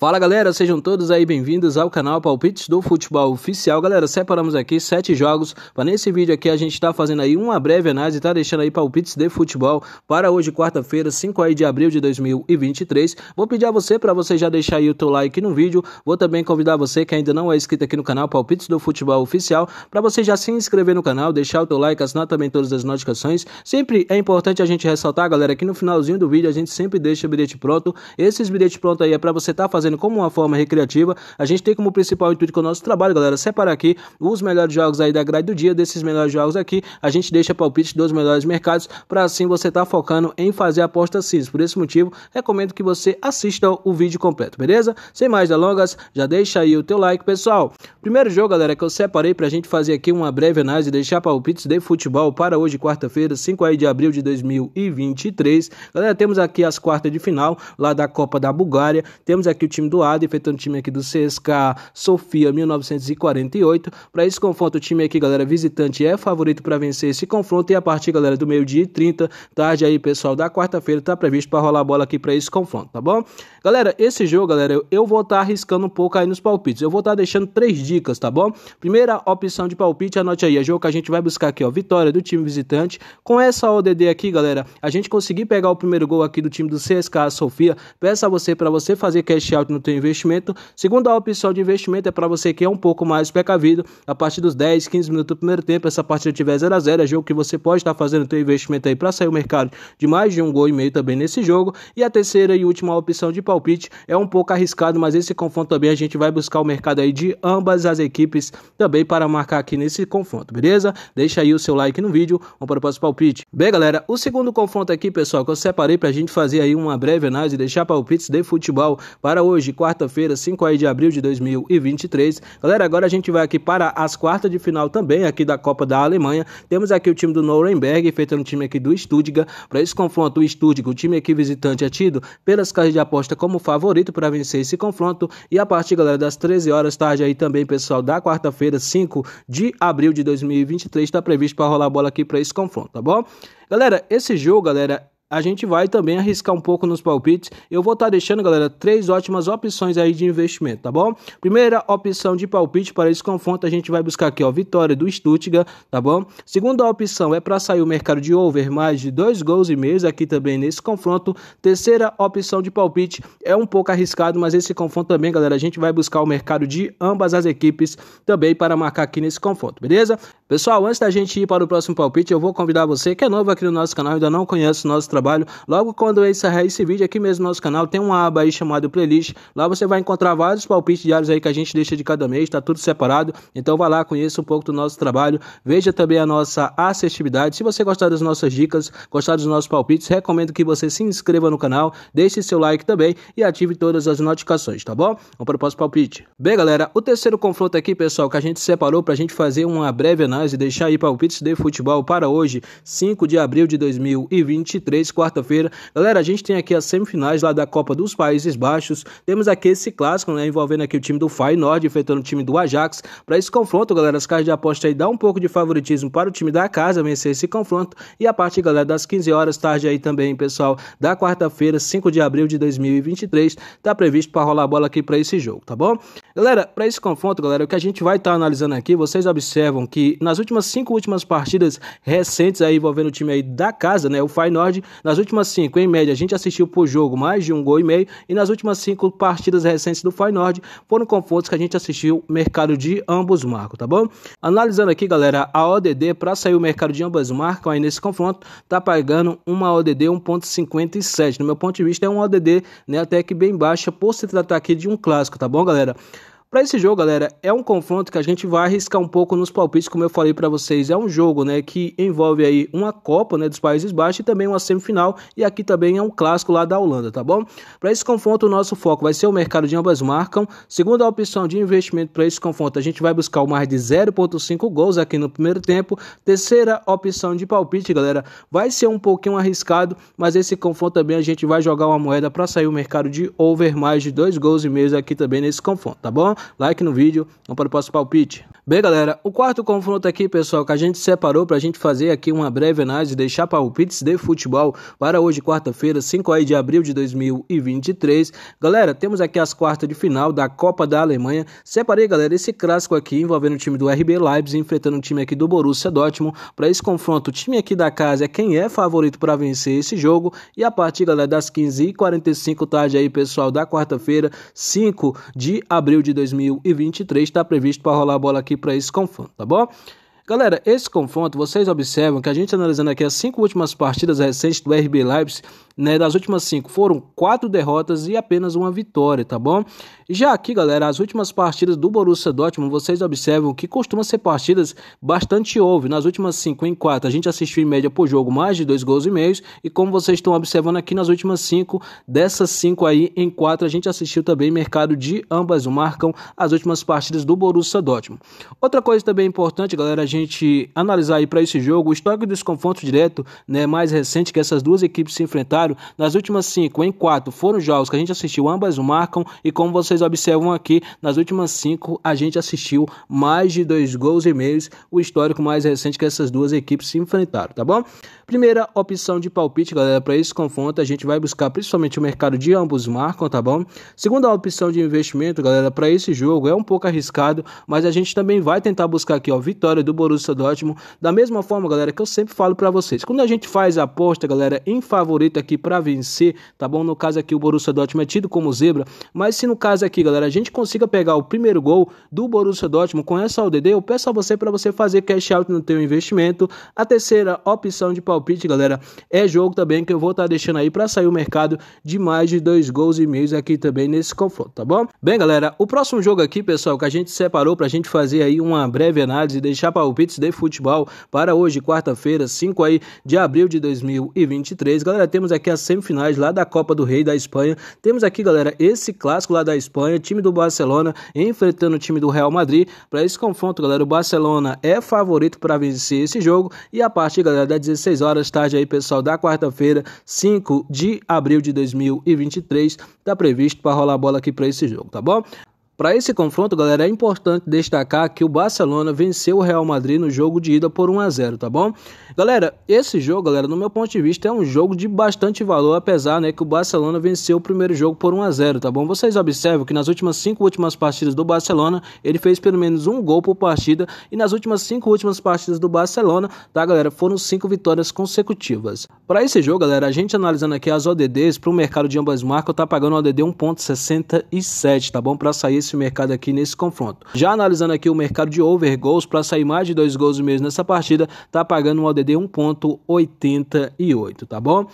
Fala galera, sejam todos aí bem-vindos ao canal Palpites do Futebol Oficial. Galera, separamos aqui sete jogos para nesse vídeo aqui a gente está fazendo aí uma breve análise, tá deixando aí palpites de futebol para hoje, quarta-feira, 5 aí de abril de 2023. Vou pedir a você para você já deixar aí o teu like no vídeo. Vou também convidar você que ainda não é inscrito aqui no canal Palpites do Futebol Oficial para você já se inscrever no canal, deixar o teu like, assinar também todas as notificações. Sempre é importante a gente ressaltar, galera, que no finalzinho do vídeo a gente sempre deixa o bilhete pronto. Esses bilhetes prontos aí é para você estar tá fazendo fazendo como uma forma recreativa, a gente tem como principal intuito que o nosso trabalho, galera, separar aqui os melhores jogos aí da grade do dia, desses melhores jogos aqui, a gente deixa palpite dos melhores mercados, para assim você estar tá focando em fazer apostas cis. Por esse motivo, recomendo que você assista o vídeo completo, beleza? Sem mais delongas, já deixa aí o teu like, pessoal. Primeiro jogo, galera, que eu separei pra gente fazer aqui uma breve análise, deixar palpites de futebol para hoje, quarta-feira, 5 aí de abril de 2023. Galera, temos aqui as quartas de final lá da Copa da Bulgária. Temos aqui o time do Ad enfrentando o time aqui do CSK Sofia 1948. Para esse confronto, o time aqui, galera, visitante é favorito para vencer esse confronto. E a partir, galera, do meio-dia e 30, tarde aí, pessoal, da quarta-feira, tá previsto para rolar a bola aqui para esse confronto, tá bom? Galera, esse jogo, galera, eu, eu vou estar tá arriscando um pouco aí nos palpites. Eu vou estar tá deixando três dicas, tá bom? Primeira opção de palpite, anote aí, é jogo que a gente vai buscar aqui, ó, vitória do time visitante. Com essa ODD aqui, galera, a gente conseguir pegar o primeiro gol aqui do time do CSK Sofia. Peço a você para você fazer cash out no teu investimento. Segunda opção de investimento é para você que é um pouco mais precavido. A partir dos 10, 15 minutos do primeiro tempo, essa partida tiver 0 a 0 é jogo que você pode estar tá fazendo teu investimento aí para sair o mercado de mais de um gol e meio também nesse jogo. E a terceira e última opção de palpite é um pouco arriscado, mas esse confronto também a gente vai buscar o mercado aí de ambas as equipes também para marcar aqui nesse confronto, beleza? Deixa aí o seu like no vídeo, vamos para o próximo palpite. Bem, galera, o segundo confronto aqui, pessoal, que eu separei para a gente fazer aí uma breve análise e deixar palpites de futebol para hoje hoje, quarta-feira, 5 de abril de 2023. Galera, agora a gente vai aqui para as quartas de final também aqui da Copa da Alemanha. Temos aqui o time do Nuremberg, feito no time aqui do Stuttgart. Para esse confronto, o Stuttgart, o time aqui visitante, é tido pelas casas de aposta como favorito para vencer esse confronto. E a partir, galera, das 13 horas tarde aí também, pessoal, da quarta-feira, 5 de abril de 2023, está previsto para rolar a bola aqui para esse confronto, tá bom? Galera, esse jogo, galera, a gente vai também arriscar um pouco nos palpites. Eu vou estar tá deixando, galera, três ótimas opções aí de investimento, tá bom? Primeira opção de palpite para esse confronto, a gente vai buscar aqui, ó, vitória do Stuttgart, tá bom? Segunda opção é para sair o mercado de over mais de dois gols e meio aqui também nesse confronto. Terceira opção de palpite é um pouco arriscado, mas esse confronto também, galera, a gente vai buscar o mercado de ambas as equipes também para marcar aqui nesse confronto, beleza? Pessoal, antes da gente ir para o próximo palpite, eu vou convidar você que é novo aqui no nosso canal, e ainda não conhece o nosso trabalho trabalho. Logo quando eu encerrar esse vídeo aqui mesmo no nosso canal, tem uma aba aí chamada playlist. Lá você vai encontrar vários palpites diários aí que a gente deixa de cada mês, tá tudo separado. Então vá lá, conheça um pouco do nosso trabalho, veja também a nossa assertividade. Se você gostar das nossas dicas, gostar dos nossos palpites, recomendo que você se inscreva no canal, deixe seu like também e ative todas as notificações, tá bom? Vamos para o próximo palpite. Bem, galera, o terceiro confronto aqui, pessoal, que a gente separou para a gente fazer uma breve análise e deixar aí palpites de futebol para hoje, 5 de abril de 2023 quarta-feira. Galera, a gente tem aqui as semifinais lá da Copa dos Países Baixos. Temos aqui esse clássico, né? Envolvendo aqui o time do Feyenoord, enfrentando o time do Ajax. Para esse confronto, galera, as casas de aposta aí dá um pouco de favoritismo para o time da casa vencer esse confronto. E a partir, galera, das 15 horas, tarde aí também, pessoal, da quarta-feira, 5 de abril de 2023, tá previsto para rolar a bola aqui para esse jogo, tá bom? Galera, para esse confronto, galera, o que a gente vai estar tá analisando aqui, vocês observam que nas últimas cinco últimas partidas recentes aí envolvendo o time aí da casa, né, o Feyenoord nas últimas cinco, em média, a gente assistiu por jogo mais de um gol e meio, e nas últimas cinco partidas recentes do Feyenoord foram confrontos que a gente assistiu mercado de ambos marcos, tá bom? Analisando aqui, galera, a ODD para sair o mercado de ambas marcas aí nesse confronto tá pagando uma ODD 1.57. No meu ponto de vista é uma ODD né, até que bem baixa por se tratar aqui de um clássico, tá bom, galera? Para esse jogo, galera, é um confronto que a gente vai arriscar um pouco nos palpites, como eu falei para vocês. É um jogo, né, que envolve aí uma Copa, né, dos Países Baixos e também uma semifinal, e aqui também é um clássico lá da Holanda, tá bom? Para esse confronto, o nosso foco vai ser o mercado de ambas marcas. Segunda opção de investimento para esse confronto, a gente vai buscar o mais de 0.5 gols aqui no primeiro tempo. Terceira opção de palpite, galera, vai ser um pouquinho arriscado, mas esse confronto também a gente vai jogar uma moeda para sair o mercado de over mais de dois gols e meio aqui também nesse confronto, tá bom? like no vídeo, vamos para o próximo palpite. Bem, galera, o quarto confronto aqui, pessoal, que a gente separou para a gente fazer aqui uma breve análise, deixar palpites de futebol para hoje, quarta-feira, 5 de abril de 2023. Galera, temos aqui as quartas de final da Copa da Alemanha. Separei, galera, esse clássico aqui envolvendo o time do RB Leipzig, enfrentando o time aqui do Borussia Dortmund. Para esse confronto, o time aqui da casa é quem é favorito para vencer esse jogo. E a partir, galera, das 15h45 tarde aí, pessoal, da quarta-feira, 5 de abril de 2023. 2023 está previsto para rolar a bola aqui para esse confronto, tá bom? Galera, esse confronto, vocês observam que a gente tá analisando aqui as cinco últimas partidas recentes do RB Leipzig, né, das últimas cinco foram quatro derrotas e apenas uma vitória, tá bom? Já aqui, galera, as últimas partidas do Borussia Dortmund, vocês observam que costumam ser partidas bastante ouve Nas últimas 5 em 4, a gente assistiu em média por jogo mais de 2 gols e meios. E como vocês estão observando aqui, nas últimas 5, dessas 5 aí, em 4, a gente assistiu também mercado de ambas marcam as últimas partidas do Borussia Dortmund. Outra coisa também importante, galera, a gente analisar aí para esse jogo, o estoque dos confrontos direto, né, mais recente que essas duas equipes se enfrentaram, nas últimas 5 em 4 foram jogos que a gente assistiu ambas marcam e como vocês vocês observam aqui, nas últimas cinco a gente assistiu mais de dois gols e meios, o histórico mais recente que essas duas equipes se enfrentaram, tá bom? Primeira opção de palpite, galera, para esse confronto a gente vai buscar principalmente o mercado de ambos marcam, tá bom? Segunda opção de investimento, galera, para esse jogo é um pouco arriscado, mas a gente também vai tentar buscar aqui, ó, vitória do Borussia Dortmund, da mesma forma, galera, que eu sempre falo para vocês. Quando a gente faz a aposta, galera, em favorito aqui para vencer, tá bom? No caso aqui o Borussia Dortmund é tido como zebra, mas se no caso aqui, galera, a gente consiga pegar o primeiro gol do Borussia Dortmund com essa ODD, eu peço a você para você fazer cash out no teu investimento. A terceira opção de palpite, galera, é jogo também que eu vou estar tá deixando aí para sair o mercado de mais de dois gols e meios aqui também nesse confronto, tá bom? Bem, galera, o próximo jogo aqui, pessoal, que a gente separou para a gente fazer aí uma breve análise e deixar palpites de futebol para hoje, quarta-feira, 5 aí de abril de 2023. Galera, temos aqui as semifinais lá da Copa do Rei da Espanha. Temos aqui, galera, esse clássico lá da Espanha Espanha, time do Barcelona enfrentando o time do Real Madrid. Para esse confronto, galera, o Barcelona é favorito para vencer esse jogo. E a partir, galera, das 16 horas, tarde aí, pessoal, da quarta-feira, 5 de abril de 2023, tá previsto para rolar a bola aqui para esse jogo, tá bom? Para esse confronto, galera, é importante destacar que o Barcelona venceu o Real Madrid no jogo de ida por 1 a 0, tá bom? Galera, esse jogo, galera, no meu ponto de vista, é um jogo de bastante valor, apesar, né, que o Barcelona venceu o primeiro jogo por 1 a 0, tá bom? Vocês observam que nas últimas cinco últimas partidas do Barcelona, ele fez pelo menos um gol por partida e nas últimas cinco últimas partidas do Barcelona, tá, galera, foram cinco vitórias consecutivas. Para esse jogo, galera, a gente analisando aqui as ODDs para o mercado de ambas marcas, tá pagando o ODD 1.67, tá bom? Para sair esse mercado aqui nesse confronto. Já analisando aqui o mercado de over gols, para sair mais de dois gols mesmo nessa partida, tá pagando um ODD 1.88, tá bom?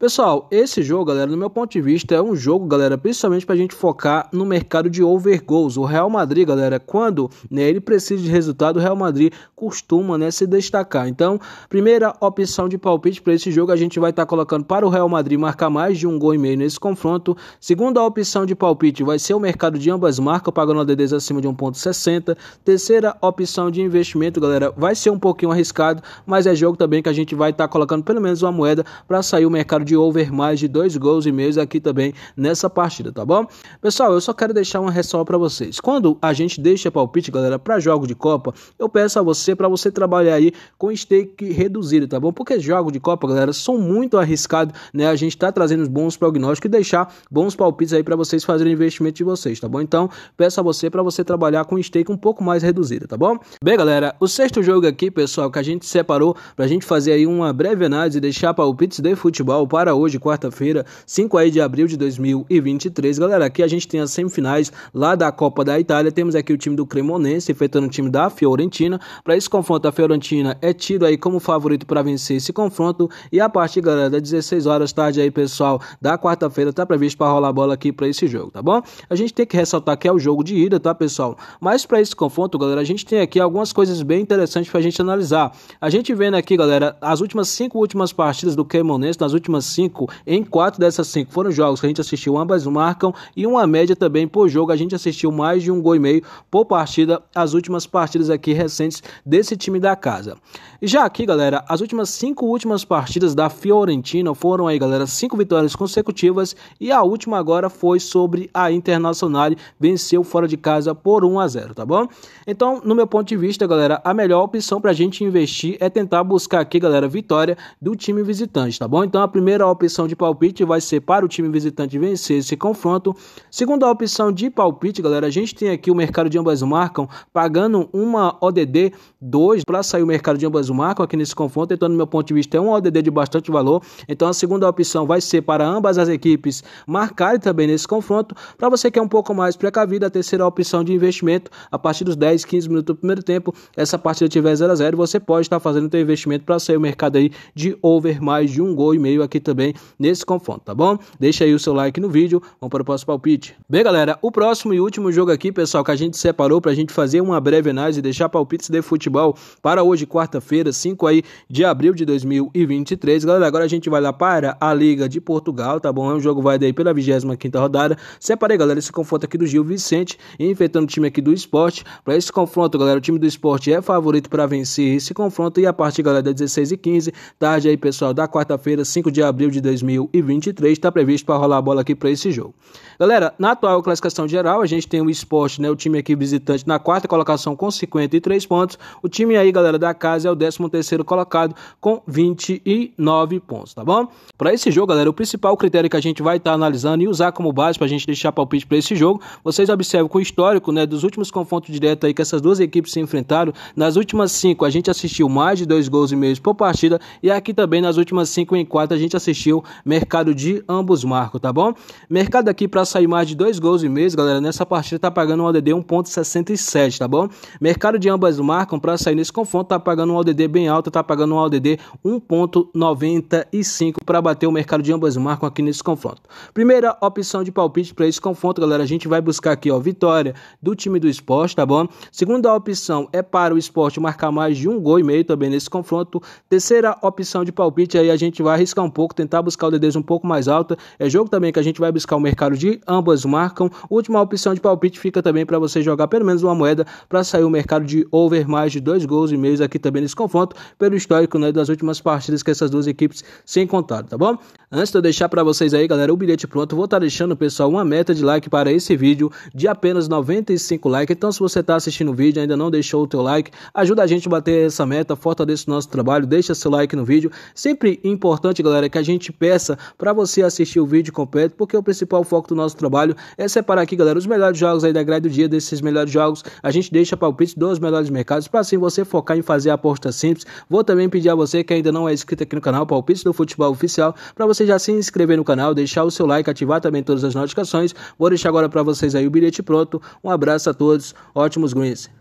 Pessoal, esse jogo, galera, no meu ponto de vista, é um jogo, galera, principalmente para a gente focar no mercado de over goals. O Real Madrid, galera, quando né, ele precisa de resultado, o Real Madrid costuma né, se destacar. Então, primeira opção de palpite para esse jogo, a gente vai estar tá colocando para o Real Madrid marcar mais de um gol e meio nesse confronto. Segunda opção de palpite vai ser o mercado de ambas marcas, pagando a DDs acima de 1,60. Terceira opção de investimento, galera, vai ser um pouquinho arriscado, mas é jogo também que a gente vai estar tá colocando pelo menos uma moeda para sair o mercado de de over mais de dois gols e meios aqui também nessa partida, tá bom? Pessoal, eu só quero deixar uma ressalva para vocês. Quando a gente deixa palpite, galera, para jogo de Copa, eu peço a você para você trabalhar aí com stake reduzido, tá bom? Porque jogos de Copa, galera, são muito arriscados, né? A gente tá trazendo bons prognósticos e deixar bons palpites aí para vocês fazerem investimento de vocês, tá bom? Então, peço a você para você trabalhar com stake um pouco mais reduzida, tá bom? Bem, galera, o sexto jogo aqui, pessoal, que a gente separou pra gente fazer aí uma breve análise e deixar palpites de futebol para para hoje, quarta-feira, 5 aí de abril de 2023. Galera, aqui a gente tem as semifinais lá da Copa da Itália. Temos aqui o time do Cremonense enfrentando o time da Fiorentina. Para esse confronto, a Fiorentina é tido aí como favorito para vencer esse confronto. E a partir, galera, das 16 horas tarde aí, pessoal, da quarta-feira, tá previsto para rolar a bola aqui para esse jogo, tá bom? A gente tem que ressaltar que é o jogo de ida, tá, pessoal? Mas para esse confronto, galera, a gente tem aqui algumas coisas bem interessantes para a gente analisar. A gente vendo aqui, galera, as últimas cinco últimas partidas do Cremonense, nas últimas cinco, em quatro dessas cinco foram jogos que a gente assistiu, ambas marcam e uma média também por jogo. A gente assistiu mais de um gol e meio por partida, as últimas partidas aqui recentes desse time da casa. Já aqui, galera, as últimas cinco últimas partidas da Fiorentina foram aí, galera, cinco vitórias consecutivas e a última agora foi sobre a Internacional, venceu fora de casa por 1 a 0, tá bom? Então, no meu ponto de vista, galera, a melhor opção pra gente investir é tentar buscar aqui, galera, vitória do time visitante, tá bom? Então, a primeira Primeira opção de palpite vai ser para o time visitante vencer esse confronto. Segunda opção de palpite, galera, a gente tem aqui o mercado de ambas marcam pagando uma ODD 2 para sair o mercado de ambas marcam aqui nesse confronto. Então, no meu ponto de vista, é um ODD de bastante valor. Então, a segunda opção vai ser para ambas as equipes marcarem também nesse confronto. Para você que é um pouco mais precavido, a terceira opção de investimento, a partir dos 10, 15 minutos do primeiro tempo, essa partida tiver 0 a 0 você pode estar fazendo seu investimento para sair o mercado aí de over mais de um gol e meio aqui também nesse confronto, tá bom? Deixa aí o seu like no vídeo, vamos para o próximo palpite. Bem, galera, o próximo e último jogo aqui, pessoal, que a gente separou para a gente fazer uma breve análise e deixar palpites de futebol para hoje, quarta-feira, 5 aí de abril de 2023. Galera, agora a gente vai lá para a Liga de Portugal, tá bom? É um jogo vai daí pela 25ª rodada. Separei, galera, esse confronto aqui do Gil Vicente, enfrentando o time aqui do Esporte. Para esse confronto, galera, o time do Esporte é favorito para vencer esse confronto e a partir, galera, das 16h15, tarde aí, pessoal, da quarta-feira, 5 de abril, abril de 2023, está previsto para rolar a bola aqui para esse jogo. Galera, na atual classificação geral, a gente tem o esporte, né, o time aqui visitante na quarta colocação com 53 pontos. O time aí, galera, da casa é o 13 terceiro colocado com 29 pontos, tá bom? Para esse jogo, galera, o principal critério que a gente vai estar tá analisando e usar como base para a gente deixar palpite para esse jogo, vocês observam com o histórico, né, dos últimos confrontos diretos aí que essas duas equipes se enfrentaram, nas últimas cinco a gente assistiu mais de dois gols e meio por partida e aqui também nas últimas cinco em quatro a gente assistiu mercado de ambos marcos tá bom? Mercado aqui para sair mais de dois gols e meio, galera, nessa partida tá pagando um ODD 1.67, tá bom? Mercado de ambas marcam para sair nesse confronto tá pagando um ODD bem alto, tá pagando um ODD 1.95 para bater o mercado de ambas marcam aqui nesse confronto. Primeira opção de palpite para esse confronto, galera, a gente vai buscar aqui, ó, vitória do time do esporte, tá bom? Segunda opção é para o esporte marcar mais de um gol e meio também nesse confronto. Terceira opção de palpite aí a gente vai arriscar um pouco pouco, tentar buscar o DDs um pouco mais alta. É jogo também que a gente vai buscar o mercado de ambas marcam. Última opção de palpite fica também para você jogar pelo menos uma moeda para sair o mercado de over mais de dois gols e meios aqui também nesse confronto, pelo histórico né, das últimas partidas que essas duas equipes se encontraram, tá bom? Antes de eu deixar para vocês aí, galera, o bilhete pronto, vou estar tá deixando, pessoal, uma meta de like para esse vídeo de apenas 95 likes. Então, se você está assistindo o vídeo e ainda não deixou o teu like, ajuda a gente a bater essa meta, fortalece o nosso trabalho, deixa seu like no vídeo. Sempre importante, galera, que a a gente peça para você assistir o vídeo completo, porque o principal foco do nosso trabalho é separar aqui, galera, os melhores jogos aí da grade do dia, desses melhores jogos. A gente deixa palpite dos melhores mercados para assim você focar em fazer a aposta simples. Vou também pedir a você que ainda não é inscrito aqui no canal Palpite do Futebol Oficial para você já se inscrever no canal, deixar o seu like, ativar também todas as notificações. Vou deixar agora para vocês aí o bilhete pronto. Um abraço a todos, ótimos greens.